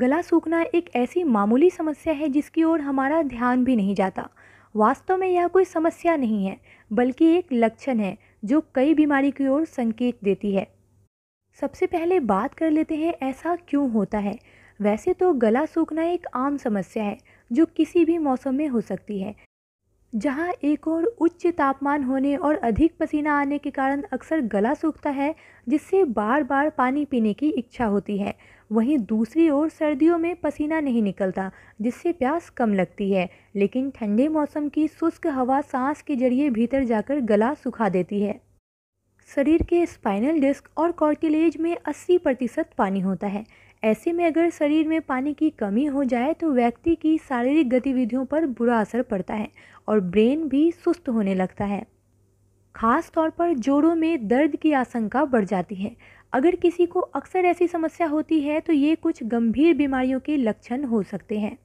गला सूखना एक ऐसी मामूली समस्या है जिसकी ओर हमारा ध्यान भी नहीं जाता वास्तव में यह कोई समस्या नहीं है बल्कि एक लक्षण है जो कई बीमारी की ओर संकेत देती है सबसे पहले बात कर लेते हैं ऐसा क्यों होता है वैसे तो गला सूखना एक आम समस्या है जो किसी भी मौसम में हो सकती है जहाँ एक और उच्च तापमान होने और अधिक पसीना आने के कारण अक्सर गला सूखता है जिससे बार बार पानी पीने की इच्छा होती है वहीं दूसरी ओर सर्दियों में पसीना नहीं निकलता जिससे प्यास कम लगती है लेकिन ठंडे मौसम की शुष्क हवा सांस के जरिए भीतर जाकर गला सुखा देती है शरीर के स्पाइनल डिस्क और कॉर्टिलेज में 80 प्रतिशत पानी होता है ऐसे में अगर शरीर में पानी की कमी हो जाए तो व्यक्ति की शारीरिक गतिविधियों पर बुरा असर पड़ता है और ब्रेन भी सुस्त होने लगता है खास तौर पर जोड़ों में दर्द की आशंका बढ़ जाती है अगर किसी को अक्सर ऐसी समस्या होती है तो ये कुछ गंभीर बीमारियों के लक्षण हो सकते हैं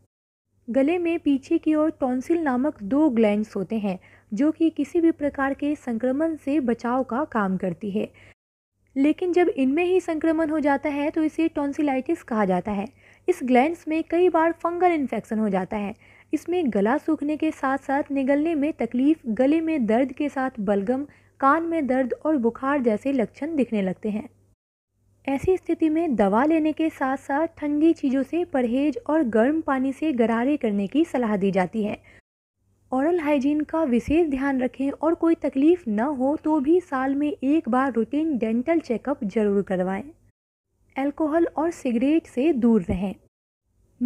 गले में पीछे की ओर टॉन्सिल नामक दो ग्लैंड्स होते हैं जो कि किसी भी प्रकार के संक्रमण से बचाव का काम करती है लेकिन जब इनमें ही संक्रमण हो जाता है तो इसे टॉन्सिलाइटिस कहा जाता है इस ग्लैंड्स में कई बार फंगल इन्फेक्शन हो जाता है इसमें गला सूखने के साथ साथ निगलने में तकलीफ गले में दर्द के साथ बलगम कान में दर्द और बुखार जैसे लक्षण दिखने लगते हैं ऐसी स्थिति में दवा लेने के साथ साथ ठंडी चीज़ों से परहेज और गर्म पानी से गरारे करने की सलाह दी जाती है औरल हाइजीन का विशेष ध्यान रखें और कोई तकलीफ न हो तो भी साल में एक बार रूटीन डेंटल चेकअप जरूर करवाएं। अल्कोहल और सिगरेट से दूर रहें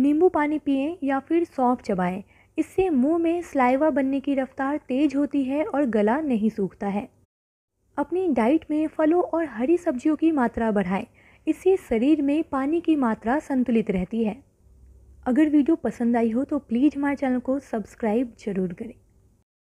नींबू पानी पिएं या फिर सौंफ चबाएं। इससे मुंह में स्लाइवा बनने की रफ्तार तेज होती है और गला नहीं सूखता है अपनी डाइट में फलों और हरी सब्जियों की मात्रा बढ़ाएं। इससे शरीर में पानी की मात्रा संतुलित रहती है अगर वीडियो पसंद आई हो तो प्लीज़ हमारे चैनल को सब्सक्राइब ज़रूर करें